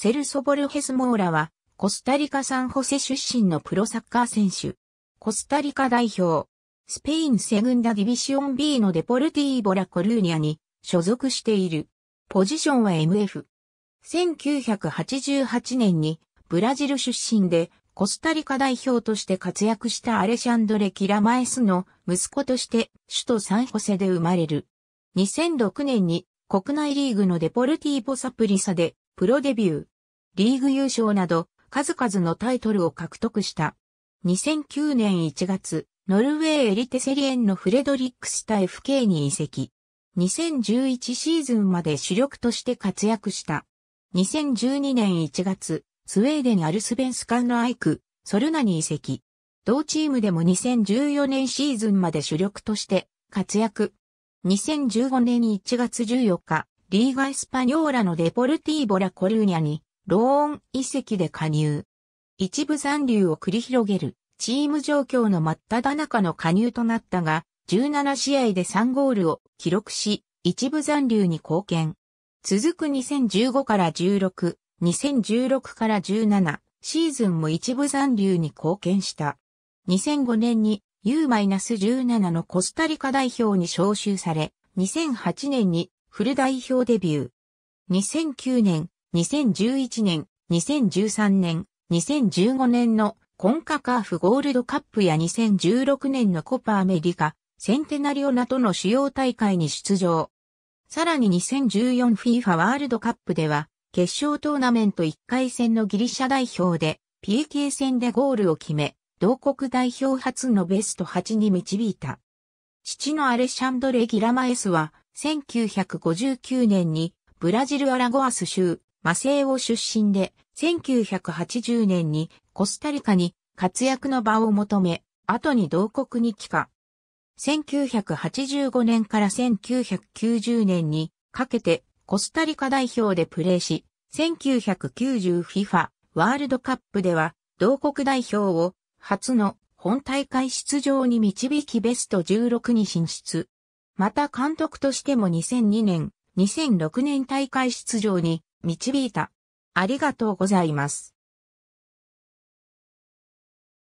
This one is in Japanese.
セルソ・ボルヘス・モーラは、コスタリカ・サンホセ出身のプロサッカー選手。コスタリカ代表。スペインセグンダ・ディビシオン B のデポルティーボ・ラ・コルーニャに所属している。ポジションは MF。1988年にブラジル出身でコスタリカ代表として活躍したアレシャンドレ・キラマエスの息子として首都サンホセで生まれる。2006年に国内リーグのデポルティーボ・サプリサでプロデビュー、リーグ優勝など数々のタイトルを獲得した。2009年1月、ノルウェーエリテセリエンのフレドリックスタ FK に移籍。2011シーズンまで主力として活躍した。2012年1月、スウェーデンアルスベンスカンのアイク、ソルナに移籍。同チームでも2014年シーズンまで主力として活躍。2015年1月14日、リーガ・エスパニョーラのデポルティーボ・ラ・コルーニャに、ローン遺跡で加入。一部残留を繰り広げる、チーム状況の真っ只中の加入となったが、17試合で3ゴールを記録し、一部残留に貢献。続く2015から16、2016から17シーズンも一部残留に貢献した。2005年に U-17 のコスタリカ代表に招集され、2008年にフル代表デビュー。2009年、2011年、2013年、2015年のコンカカーフゴールドカップや2016年のコパアメリカ、センテナリオナとの主要大会に出場。さらに 2014FIFA ワールドカップでは、決勝トーナメント1回戦のギリシャ代表で、PK 戦でゴールを決め、同国代表初のベスト8に導いた。父のアレシャンドレ・ギラマエスは、1959年にブラジルアラゴアス州マセイオ出身で、1980年にコスタリカに活躍の場を求め、後に同国に帰化。1985年から1990年にかけてコスタリカ代表でプレーし、1990FIFA ワールドカップでは同国代表を初の本大会出場に導きベスト16に進出。また監督としても2002年、2006年大会出場に導いた。ありがとうございます。